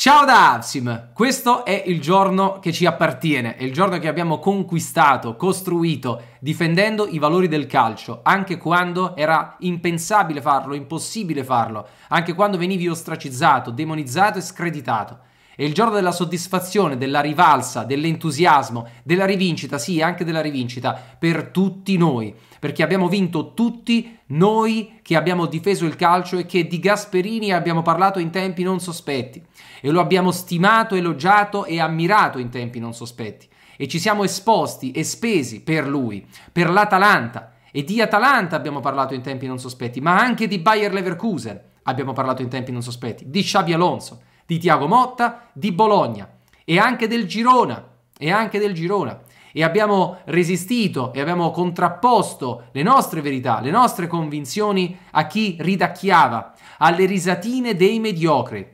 Ciao da Avsim, questo è il giorno che ci appartiene, è il giorno che abbiamo conquistato, costruito, difendendo i valori del calcio, anche quando era impensabile farlo, impossibile farlo, anche quando venivi ostracizzato, demonizzato e screditato. È il giorno della soddisfazione, della rivalsa, dell'entusiasmo, della rivincita, sì, anche della rivincita per tutti noi, perché abbiamo vinto tutti noi che abbiamo difeso il calcio e che di Gasperini abbiamo parlato in tempi non sospetti e lo abbiamo stimato, elogiato e ammirato in tempi non sospetti e ci siamo esposti e spesi per lui, per l'Atalanta e di Atalanta abbiamo parlato in tempi non sospetti, ma anche di Bayer Leverkusen abbiamo parlato in tempi non sospetti, di Xabi Alonso di Tiago Motta, di Bologna e anche del Girona, e anche del Girona. E abbiamo resistito e abbiamo contrapposto le nostre verità, le nostre convinzioni a chi ridacchiava, alle risatine dei mediocri.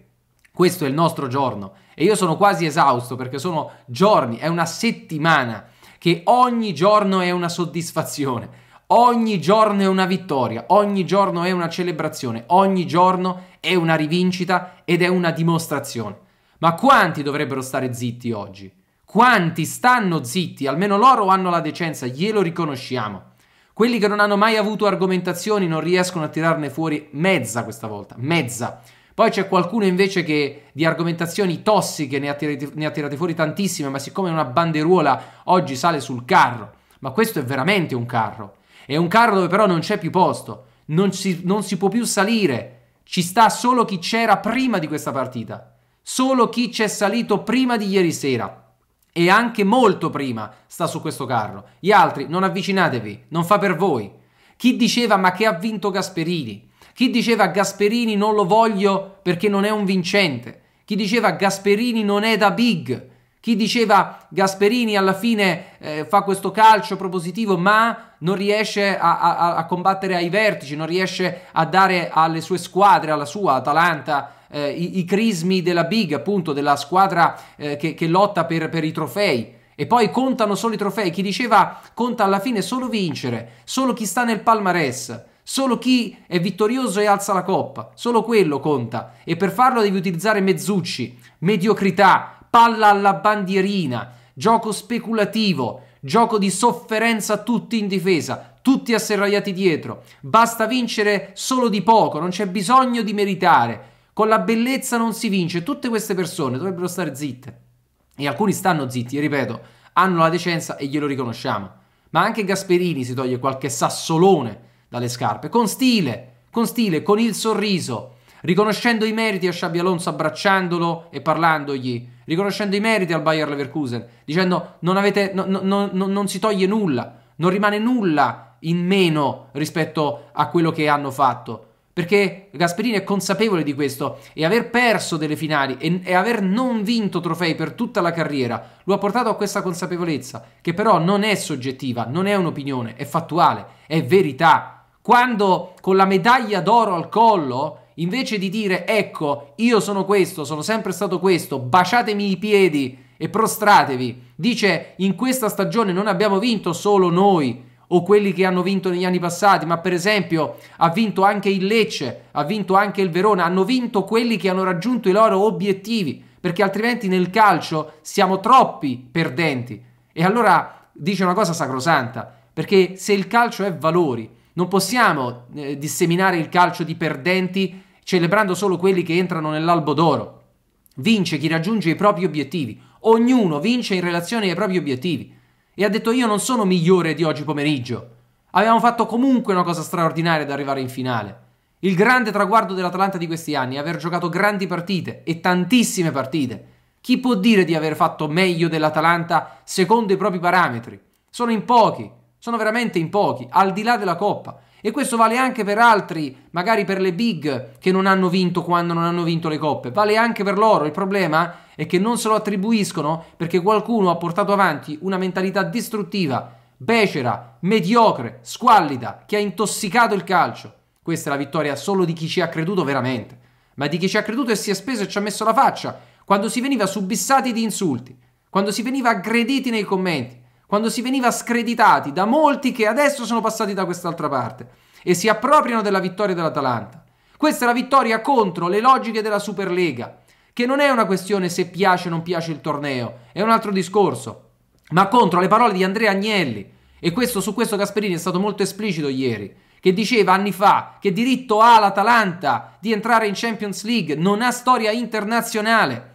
Questo è il nostro giorno e io sono quasi esausto perché sono giorni, è una settimana che ogni giorno è una soddisfazione, ogni giorno è una vittoria, ogni giorno è una celebrazione, ogni giorno è una rivincita ed è una dimostrazione. Ma quanti dovrebbero stare zitti oggi? Quanti stanno zitti? Almeno loro hanno la decenza, glielo riconosciamo. Quelli che non hanno mai avuto argomentazioni non riescono a tirarne fuori mezza questa volta, mezza. Poi c'è qualcuno invece che di argomentazioni tossiche ne ha, tirati, ne ha tirate fuori tantissime, ma siccome è una banderuola oggi sale sul carro. Ma questo è veramente un carro. È un carro dove però non c'è più posto, non si, non si può più salire. Ci sta solo chi c'era prima di questa partita, solo chi c'è salito prima di ieri sera e anche molto prima sta su questo carro. Gli altri non avvicinatevi, non fa per voi. Chi diceva ma che ha vinto Gasperini? Chi diceva Gasperini non lo voglio perché non è un vincente? Chi diceva Gasperini non è da big? Chi diceva Gasperini alla fine eh, fa questo calcio propositivo ma non riesce a, a, a, combattere ai vertici, non riesce a dare alle sue squadre, alla sua Atalanta, eh, i, i, crismi della Big, appunto, della squadra eh, che, che, lotta per, per i trofei. E poi contano solo i trofei. Chi diceva conta alla fine solo vincere, solo chi sta nel palmarès. Solo chi è vittorioso e alza la coppa, solo quello conta. E per farlo devi utilizzare mezzucci, mediocrità, palla alla bandierina, gioco speculativo, gioco di sofferenza tutti in difesa, tutti asserragliati dietro. Basta vincere solo di poco, non c'è bisogno di meritare. Con la bellezza non si vince. Tutte queste persone dovrebbero stare zitte. E alcuni stanno zitti, e ripeto, hanno la decenza e glielo riconosciamo. Ma anche Gasperini si toglie qualche sassolone dalle scarpe, con stile, con stile, con il sorriso, riconoscendo i meriti a Sciabi Alonso, abbracciandolo e parlandogli riconoscendo i meriti al Bayer Leverkusen, dicendo non, avete, no, no, no, non si toglie nulla, non rimane nulla in meno rispetto a quello che hanno fatto. Perché Gasperini è consapevole di questo e aver perso delle finali e, e aver non vinto trofei per tutta la carriera lo ha portato a questa consapevolezza, che però non è soggettiva, non è un'opinione, è fattuale, è verità. Quando con la medaglia d'oro al collo invece di dire ecco, io sono questo, sono sempre stato questo, baciatemi i piedi e prostratevi, dice in questa stagione non abbiamo vinto solo noi o quelli che hanno vinto negli anni passati, ma per esempio ha vinto anche il Lecce, ha vinto anche il Verona, hanno vinto quelli che hanno raggiunto i loro obiettivi, perché altrimenti nel calcio siamo troppi perdenti. E allora dice una cosa sacrosanta, perché se il calcio è valori, non possiamo eh, disseminare il calcio di perdenti celebrando solo quelli che entrano nell'albo d'oro. Vince chi raggiunge i propri obiettivi. Ognuno vince in relazione ai propri obiettivi. E ha detto io non sono migliore di oggi pomeriggio. Abbiamo fatto comunque una cosa straordinaria ad arrivare in finale. Il grande traguardo dell'Atalanta di questi anni è aver giocato grandi partite e tantissime partite. Chi può dire di aver fatto meglio dell'Atalanta secondo i propri parametri? Sono in pochi, sono veramente in pochi, al di là della Coppa. E questo vale anche per altri, magari per le big che non hanno vinto quando non hanno vinto le coppe, vale anche per loro. Il problema è che non se lo attribuiscono perché qualcuno ha portato avanti una mentalità distruttiva, becera, mediocre, squallida, che ha intossicato il calcio. Questa è la vittoria solo di chi ci ha creduto veramente, ma di chi ci ha creduto e si è speso e ci ha messo la faccia, quando si veniva subissati di insulti, quando si veniva aggrediti nei commenti, quando si veniva screditati da molti che adesso sono passati da quest'altra parte e si appropriano della vittoria dell'Atalanta. Questa è la vittoria contro le logiche della Superlega, che non è una questione se piace o non piace il torneo, è un altro discorso, ma contro le parole di Andrea Agnelli. E questo, su questo Gasperini è stato molto esplicito ieri, che diceva anni fa che diritto ha l'Atalanta di entrare in Champions League, non ha storia internazionale.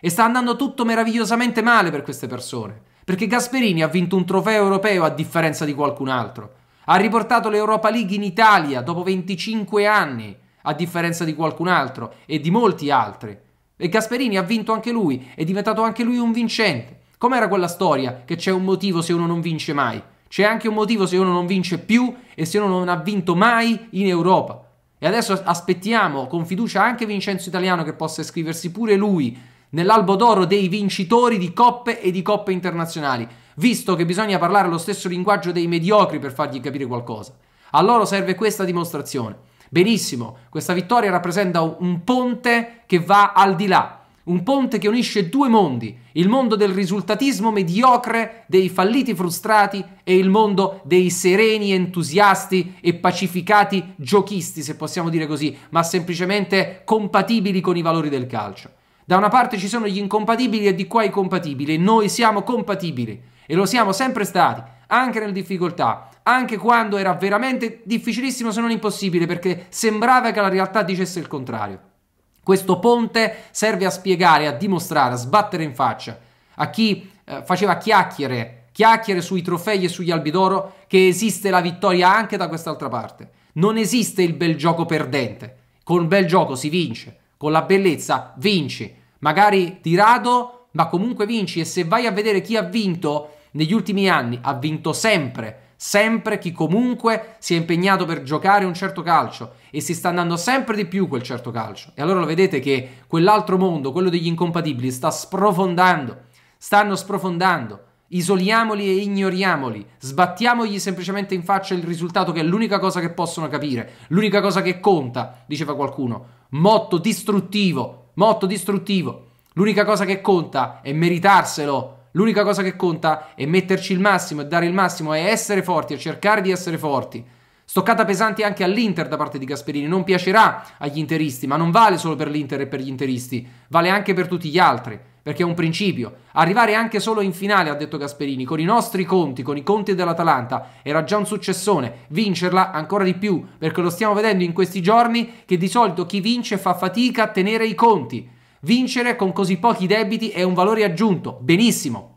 E sta andando tutto meravigliosamente male per queste persone. Perché Gasperini ha vinto un trofeo europeo a differenza di qualcun altro. Ha riportato l'Europa League in Italia dopo 25 anni, a differenza di qualcun altro e di molti altri. E Gasperini ha vinto anche lui, è diventato anche lui un vincente. Com'era quella storia che c'è un motivo se uno non vince mai? C'è anche un motivo se uno non vince più e se uno non ha vinto mai in Europa. E adesso aspettiamo con fiducia anche Vincenzo Italiano che possa iscriversi pure lui nell'albo d'oro dei vincitori di coppe e di coppe internazionali, visto che bisogna parlare lo stesso linguaggio dei mediocri per fargli capire qualcosa. A loro serve questa dimostrazione. Benissimo, questa vittoria rappresenta un ponte che va al di là, un ponte che unisce due mondi, il mondo del risultatismo mediocre, dei falliti frustrati e il mondo dei sereni entusiasti e pacificati giochisti, se possiamo dire così, ma semplicemente compatibili con i valori del calcio. Da una parte ci sono gli incompatibili e di qua i compatibili. Noi siamo compatibili e lo siamo sempre stati, anche nelle difficoltà, anche quando era veramente difficilissimo se non impossibile, perché sembrava che la realtà dicesse il contrario. Questo ponte serve a spiegare, a dimostrare, a sbattere in faccia a chi eh, faceva chiacchiere, chiacchiere sui trofei e sugli albi d'oro, che esiste la vittoria anche da quest'altra parte. Non esiste il bel gioco perdente. Con bel gioco si vince, con la bellezza vinci magari di rado, ma comunque vinci e se vai a vedere chi ha vinto negli ultimi anni, ha vinto sempre, sempre chi comunque si è impegnato per giocare un certo calcio e si sta andando sempre di più quel certo calcio. E allora lo vedete che quell'altro mondo, quello degli incompatibili, sta sprofondando, stanno sprofondando. Isoliamoli e ignoriamoli, sbattiamogli semplicemente in faccia il risultato che è l'unica cosa che possono capire, l'unica cosa che conta, diceva qualcuno. Motto distruttivo motto distruttivo. L'unica cosa che conta è meritarselo. L'unica cosa che conta è metterci il massimo e dare il massimo, è essere forti e cercare di essere forti. Stoccata pesante anche all'Inter da parte di Gasperini, non piacerà agli interisti, ma non vale solo per l'Inter e per gli interisti, vale anche per tutti gli altri perché è un principio. Arrivare anche solo in finale, ha detto Gasperini, con i nostri conti, con i conti dell'Atalanta, era già un successone. Vincerla ancora di più, perché lo stiamo vedendo in questi giorni che di solito chi vince fa fatica a tenere i conti. Vincere con così pochi debiti è un valore aggiunto. Benissimo.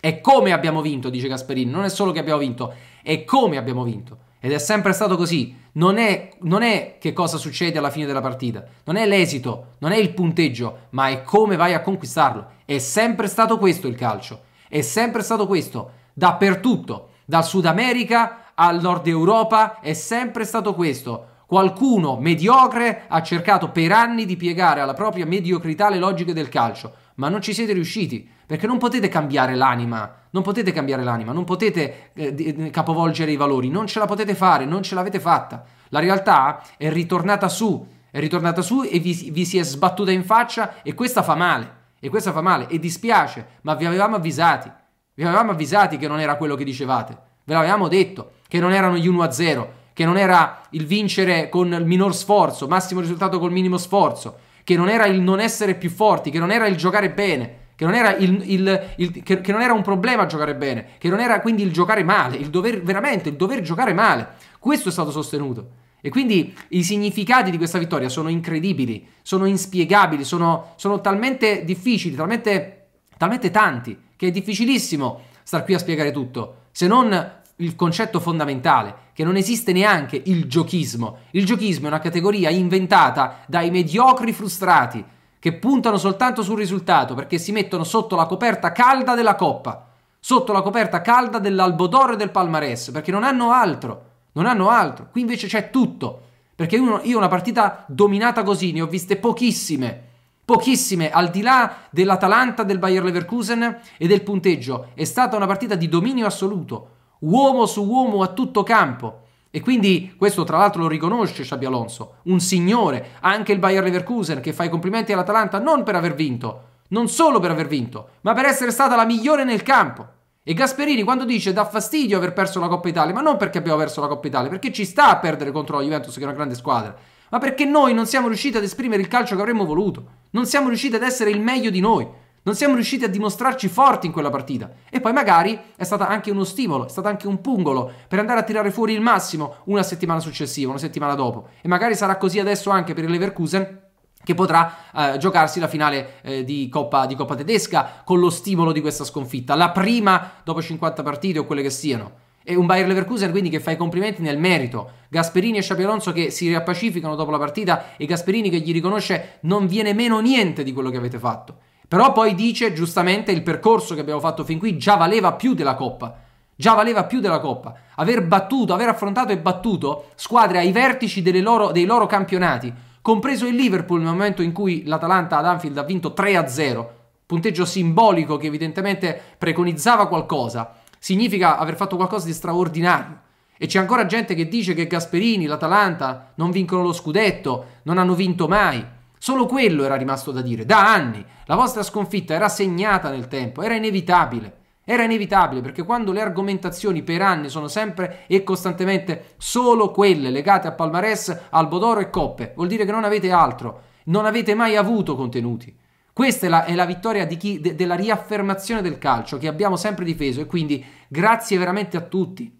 È come abbiamo vinto, dice Gasperini, non è solo che abbiamo vinto, è come abbiamo vinto. Ed è sempre stato così. Non è, non è, che cosa succede alla fine della partita, non è l'esito, non è il punteggio, ma è come vai a conquistarlo. È sempre stato questo il calcio. È sempre stato questo, dappertutto, dal Sud America al Nord Europa, è sempre stato questo. Qualcuno mediocre ha cercato per anni di piegare alla propria mediocrità le logiche del calcio, ma non ci siete riusciti, perché non potete cambiare l'anima non potete cambiare l'anima, non potete eh, eh, capovolgere i valori, non ce la potete fare, non ce l'avete fatta. La realtà è ritornata su, è ritornata su e vi, vi si è sbattuta in faccia e questa fa male, e questa fa male, e dispiace, ma vi avevamo avvisati, vi avevamo avvisati che non era quello che dicevate, ve l'avevamo detto, che non erano gli 1 a 0, che non era il vincere con il minor sforzo, massimo risultato col minimo sforzo, che non era il non essere più forti, che non era il giocare bene, che non era, il, il, il, che, che non era un problema giocare bene, che non era quindi il giocare male, il dover veramente, il dover giocare male. Questo è stato sostenuto. E quindi i significati di questa vittoria sono incredibili, sono inspiegabili, sono, sono talmente difficili, talmente, talmente tanti, che è difficilissimo star qui a spiegare tutto, se non il concetto fondamentale, che non esiste neanche il giochismo. Il giochismo è una categoria inventata dai mediocri frustrati, che puntano soltanto sul risultato perché si mettono sotto la coperta calda della Coppa, sotto la coperta calda dell'Albodoro e del palmarès, perché non hanno altro, non hanno altro. Qui invece c'è tutto, perché uno, io una partita dominata così ne ho viste pochissime, pochissime, al di là dell'Atalanta, del Bayer Leverkusen e del punteggio. È stata una partita di dominio assoluto, uomo su uomo a tutto campo e quindi questo tra l'altro lo riconosce Xabi Alonso, un signore, anche il Bayer Leverkusen che fa i complimenti all'Atalanta non per aver vinto, non solo per aver vinto, ma per essere stata la migliore nel campo. E Gasperini quando dice dà fastidio aver perso la Coppa Italia, ma non perché abbiamo perso la Coppa Italia, perché ci sta a perdere contro la Juventus che è una grande squadra, ma perché noi non siamo riusciti ad esprimere il calcio che avremmo voluto, non siamo riusciti ad essere il meglio di noi. Non siamo riusciti a dimostrarci forti in quella partita. E poi magari è stato anche uno stimolo, è stato anche un pungolo per andare a tirare fuori il massimo una settimana successiva, una settimana dopo. E magari sarà così adesso anche per il Leverkusen che potrà eh, giocarsi la finale eh, di, Coppa, di, Coppa, tedesca con lo stimolo di questa sconfitta, la prima dopo 50 partite o quelle che siano. E un Bayer Leverkusen quindi che fa i complimenti nel merito. Gasperini e Xabi Alonso che si riappacificano dopo la partita e Gasperini che gli riconosce non viene meno niente di quello che avete fatto. Però poi dice giustamente il percorso che abbiamo fatto fin qui già valeva più della Coppa. Già valeva più della Coppa. Aver battuto, aver affrontato e battuto squadre ai vertici loro, dei loro campionati, compreso il Liverpool nel momento in cui l'Atalanta ad Anfield ha vinto 3-0, punteggio simbolico che evidentemente preconizzava qualcosa, significa aver fatto qualcosa di straordinario. E c'è ancora gente che dice che Gasperini, l'Atalanta non vincono lo scudetto, non hanno vinto mai. Solo quello era rimasto da dire. Da anni la vostra sconfitta era segnata nel tempo, era inevitabile. Era inevitabile perché quando le argomentazioni per anni sono sempre e costantemente solo quelle legate a Palmares, Albodoro e Coppe, vuol dire che non avete altro, non avete mai avuto contenuti. Questa è la, è la vittoria chi, de, della riaffermazione del calcio che abbiamo sempre difeso e quindi grazie veramente a tutti.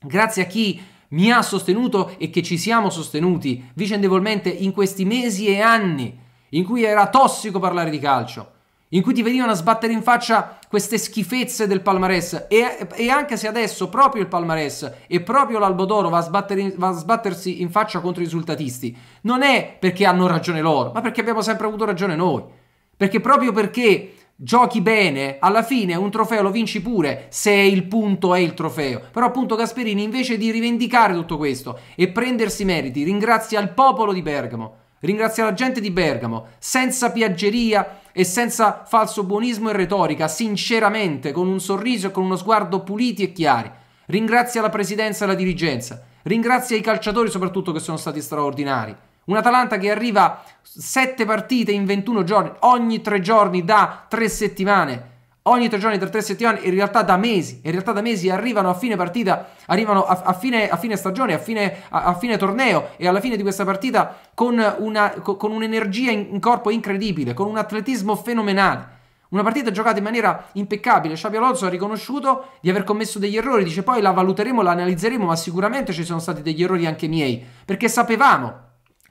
Grazie a chi mi ha sostenuto e che ci siamo sostenuti vicendevolmente in questi mesi e anni in cui era tossico parlare di calcio, in cui ti venivano a sbattere in faccia queste schifezze del palmarès e, e anche se adesso proprio il palmarès e proprio l'Albodoro va a, in, va a, sbattersi in faccia contro i risultatisti, non è perché hanno ragione loro, ma perché abbiamo sempre avuto ragione noi. Perché proprio perché giochi bene, alla fine un trofeo lo vinci pure se il punto è il trofeo. Però appunto Gasperini invece di rivendicare tutto questo e prendersi meriti, ringrazia il popolo di Bergamo, ringrazia la gente di Bergamo, senza piaggeria e senza falso buonismo e retorica, sinceramente, con un sorriso e con uno sguardo puliti e chiari. Ringrazia la presidenza e la dirigenza, ringrazia i calciatori soprattutto che sono stati straordinari. Un Atalanta che arriva 7 partite in 21 giorni, ogni 3 giorni da 3 settimane. Ogni 3 giorni da 3 settimane, in realtà da mesi. In realtà da mesi arrivano a fine partita, arrivano a, a, fine, a fine, stagione, a fine, a fine, torneo e alla fine di questa partita con, una, con un'energia in corpo incredibile, con un atletismo fenomenale. Una partita giocata in maniera impeccabile. Xabi Alonso ha riconosciuto di aver commesso degli errori. Dice poi la valuteremo, la analizzeremo, ma sicuramente ci sono stati degli errori anche miei. Perché sapevamo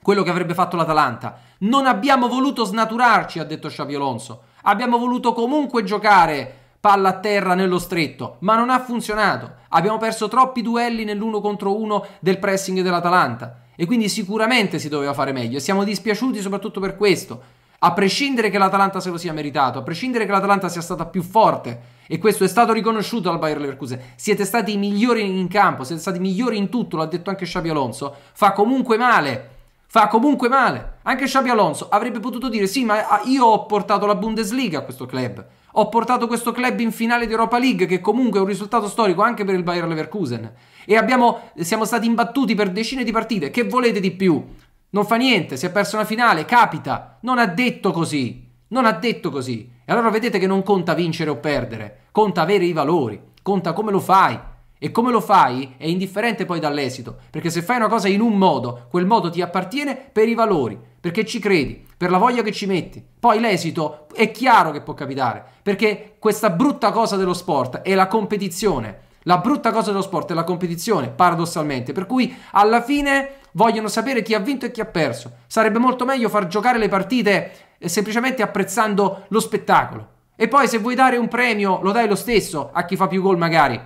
quello che avrebbe fatto l'Atalanta. Non abbiamo voluto snaturarci, ha detto Xavi Alonso. Abbiamo voluto comunque giocare palla a terra nello stretto, ma non ha funzionato. Abbiamo perso troppi duelli nell'uno contro uno del pressing dell'Atalanta e quindi sicuramente si doveva fare meglio e siamo dispiaciuti soprattutto per questo. A prescindere che l'Atalanta se lo sia meritato, a prescindere che l'Atalanta sia stata più forte, e questo è stato riconosciuto dal Bayer Leverkusen, siete stati i migliori in campo, siete stati i migliori in tutto, l'ha detto anche Xabi Alonso, fa comunque male Fa comunque male. Anche Xabi Alonso avrebbe potuto dire sì, ma ah, io ho portato la Bundesliga a questo club. Ho portato questo club in finale di Europa League, che comunque è un risultato storico anche per il Bayern Leverkusen. E abbiamo, siamo stati imbattuti per decine di partite. Che volete di più? Non fa niente, si è persa una finale, capita. Non ha detto così. Non ha detto così. E allora vedete che non conta vincere o perdere, conta avere i valori, conta come lo fai. E come lo fai è indifferente poi dall'esito, perché se fai una cosa in un modo, quel modo ti appartiene per i valori, perché ci credi, per la voglia che ci metti. Poi l'esito è chiaro che può capitare, perché questa brutta cosa dello sport è la competizione. La brutta cosa dello sport è la competizione, paradossalmente, per cui alla fine vogliono sapere chi ha vinto e chi ha perso. Sarebbe molto meglio far giocare le partite eh, semplicemente apprezzando lo spettacolo. E poi se vuoi dare un premio lo dai lo stesso a chi fa più gol magari,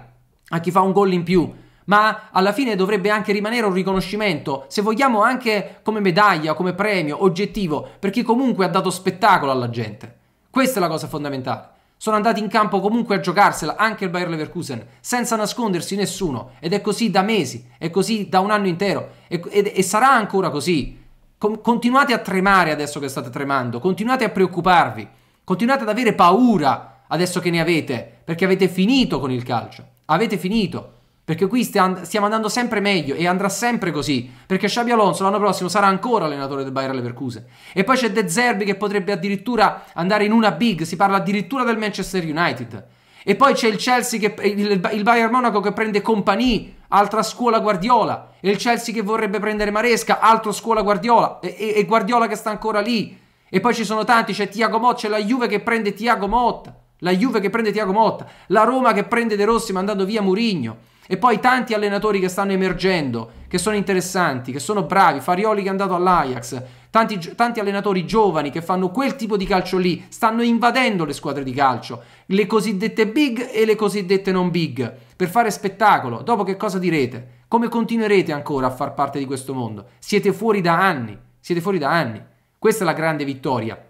a chi fa un gol in più, ma alla fine dovrebbe anche rimanere un riconoscimento, se vogliamo anche come medaglia, come premio, oggettivo, per chi comunque ha dato spettacolo alla gente. Questa è la cosa fondamentale. Sono andati in campo comunque a giocarsela anche il Bayer Leverkusen, senza nascondersi nessuno, ed è così da mesi, è così da un anno intero, e, e, e sarà ancora così. Com- continuate a tremare adesso che state tremando, continuate a preoccuparvi, continuate ad avere paura adesso che ne avete, perché avete finito con il calcio, avete finito. Perché qui stiamo andando sempre meglio e andrà sempre così. Perché Xabi Alonso l'anno prossimo sarà ancora allenatore del Bayern Leverkusen. E poi c'è De Zerbi che potrebbe addirittura andare in una big, si parla addirittura del Manchester United. E poi c'è il Chelsea, che, il, il Bayern Monaco che prende Compagnie, altra scuola Guardiola. E il Chelsea che vorrebbe prendere Maresca, altra scuola Guardiola. E, e, e Guardiola che sta ancora lì. E poi ci sono tanti, c'è Tiago Motta, c'è la Juve che prende Tiago Motta la Juve che prende Tiago Motta, la Roma che prende De Rossi mandando via Murigno e poi tanti allenatori che stanno emergendo, che sono interessanti, che sono bravi, Farioli che è andato all'Ajax, tanti, tanti, allenatori giovani che fanno quel tipo di calcio lì, stanno invadendo le squadre di calcio, le cosiddette big e le cosiddette non big, per fare spettacolo. Dopo che cosa direte? Come continuerete ancora a far parte di questo mondo? Siete fuori da anni, siete fuori da anni. Questa è la grande vittoria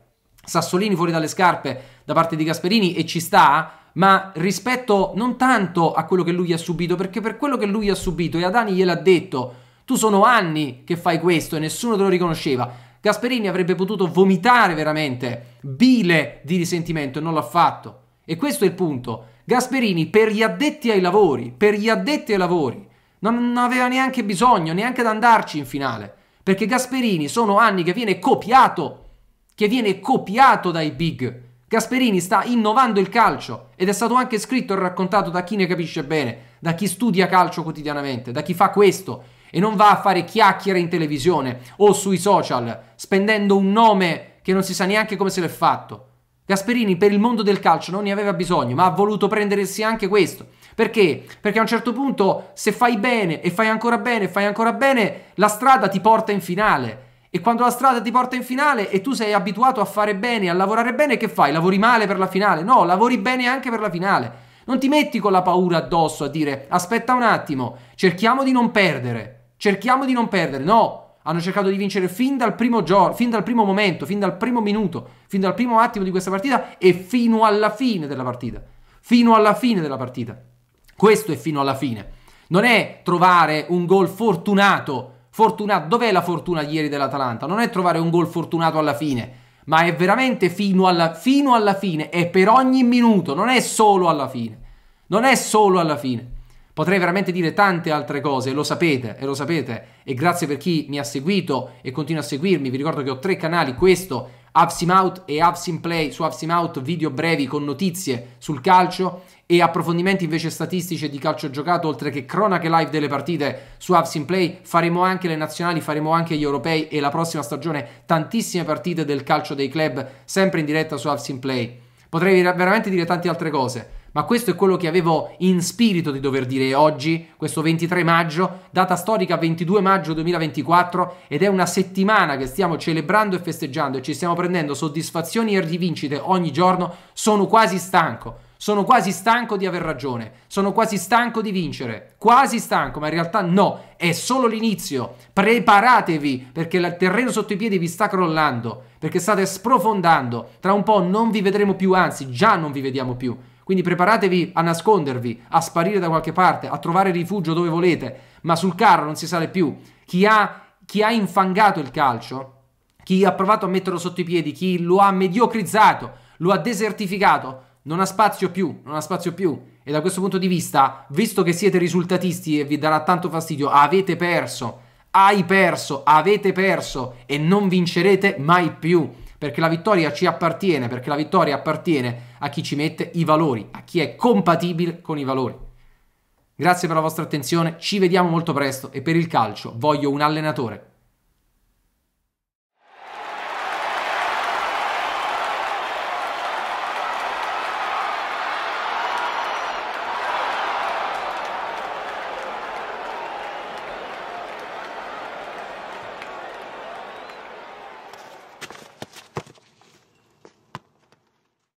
Sassolini fuori dalle scarpe da parte di Gasperini e ci sta, ma rispetto non tanto a quello che lui ha subito, perché per quello che lui ha subito, e Adani gliel'ha detto, tu sono anni che fai questo e nessuno te lo riconosceva. Gasperini avrebbe potuto vomitare veramente bile di risentimento e non l'ha fatto. E questo è il punto. Gasperini per gli addetti ai lavori, per gli addetti ai lavori, non aveva neanche bisogno, neanche ad andarci in finale, perché Gasperini sono anni che viene copiato che viene copiato dai big. Gasperini sta innovando il calcio ed è stato anche scritto e raccontato da chi ne capisce bene, da chi studia calcio quotidianamente, da chi fa questo e non va a fare chiacchiere in televisione o sui social spendendo un nome che non si sa neanche come se l'è fatto. Gasperini per il mondo del calcio non ne aveva bisogno, ma ha voluto prendersi anche questo. Perché? Perché a un certo punto se fai bene e fai ancora bene e fai ancora bene, la strada ti porta in finale e quando la strada ti porta in finale e tu sei abituato a fare bene, a lavorare bene, che fai? Lavori male per la finale? No, lavori bene anche per la finale. Non ti metti con la paura addosso a dire aspetta un attimo, cerchiamo di non perdere, cerchiamo di non perdere. No, hanno cercato di vincere fin dal primo giorno, fin dal primo momento, fin dal primo minuto, fin dal primo attimo di questa partita e fino alla fine della partita. Fino alla fine della partita. Questo è fino alla fine. Non è trovare un gol fortunato fortunato. Dov'è la fortuna ieri dell'Atalanta? Non è trovare un gol fortunato alla fine, ma è veramente fino alla, fino alla fine, è per ogni minuto, non è solo alla fine. Non è solo alla fine. Potrei veramente dire tante altre cose, lo sapete, e lo sapete, e grazie per chi mi ha seguito e continua a seguirmi. Vi ricordo che ho tre canali, questo Avsim Out e Avsim Play, su Avsim Out video brevi con notizie sul calcio e approfondimenti invece statistici di calcio giocato, oltre che cronache live delle partite su Avsim Play. Faremo anche le nazionali, faremo anche gli europei e la prossima stagione tantissime partite del calcio dei club sempre in diretta su Avsim Play. Potrei veramente dire tante altre cose. Ma questo è quello che avevo in spirito di dover dire oggi, questo 23 maggio, data storica 22 maggio 2024, ed è una settimana che stiamo celebrando e festeggiando e ci stiamo prendendo soddisfazioni e rivincite ogni giorno. Sono quasi stanco. Sono quasi stanco di aver ragione, sono quasi stanco di vincere, quasi stanco, ma in realtà no, è solo l'inizio. Preparatevi perché il terreno sotto i piedi vi sta crollando, perché state sprofondando. Tra un po' non vi vedremo più, anzi già non vi vediamo più. Quindi preparatevi a nascondervi, a sparire da qualche parte, a trovare rifugio dove volete, ma sul carro non si sale più. Chi ha, chi ha infangato il calcio, chi ha provato a metterlo sotto i piedi, chi lo ha mediocrizzato, lo ha desertificato, non ha spazio più, non ha spazio più. E da questo punto di vista, visto che siete risultatisti e vi darà tanto fastidio, avete perso, hai perso, avete perso e non vincerete mai più perché la vittoria ci appartiene, perché la vittoria appartiene a chi ci mette i valori, a chi è compatibile con i valori. Grazie per la vostra attenzione, ci vediamo molto presto e per il calcio voglio un allenatore